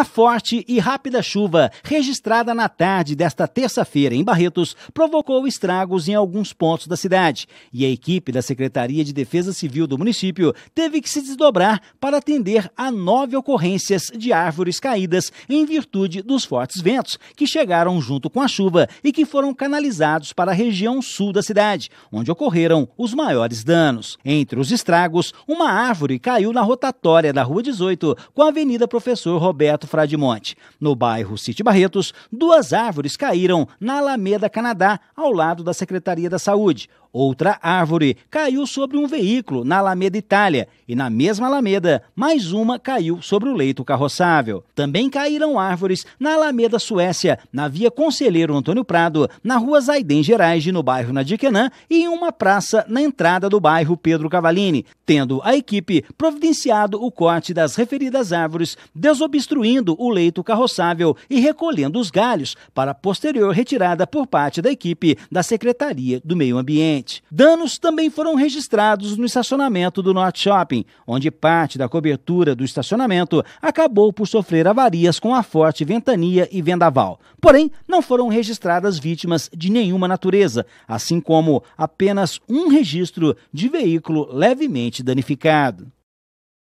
A forte e rápida chuva registrada na tarde desta terça-feira em Barretos provocou estragos em alguns pontos da cidade e a equipe da Secretaria de Defesa Civil do município teve que se desdobrar para atender a nove ocorrências de árvores caídas em virtude dos fortes ventos que chegaram junto com a chuva e que foram canalizados para a região sul da cidade, onde ocorreram os maiores danos. Entre os estragos, uma árvore caiu na rotatória da Rua 18 com a Avenida Professor Roberto Frade Monte. No bairro City Barretos, duas árvores caíram na Alameda Canadá, ao lado da Secretaria da Saúde. Outra árvore caiu sobre um veículo na Alameda Itália e na mesma Alameda, mais uma caiu sobre o leito carroçável. Também caíram árvores na Alameda Suécia, na via Conselheiro Antônio Prado, na rua Zaiden Gerais, no bairro Nadiquenã e em uma praça na entrada do bairro Pedro Cavalini, tendo a equipe providenciado o corte das referidas árvores, desobstruindo o leito carroçável e recolhendo os galhos para posterior retirada por parte da equipe da Secretaria do Meio Ambiente. Danos também foram registrados no estacionamento do Norte Shopping, onde parte da cobertura do estacionamento acabou por sofrer avarias com a forte ventania e vendaval. Porém, não foram registradas vítimas de nenhuma natureza, assim como apenas um registro de veículo levemente danificado.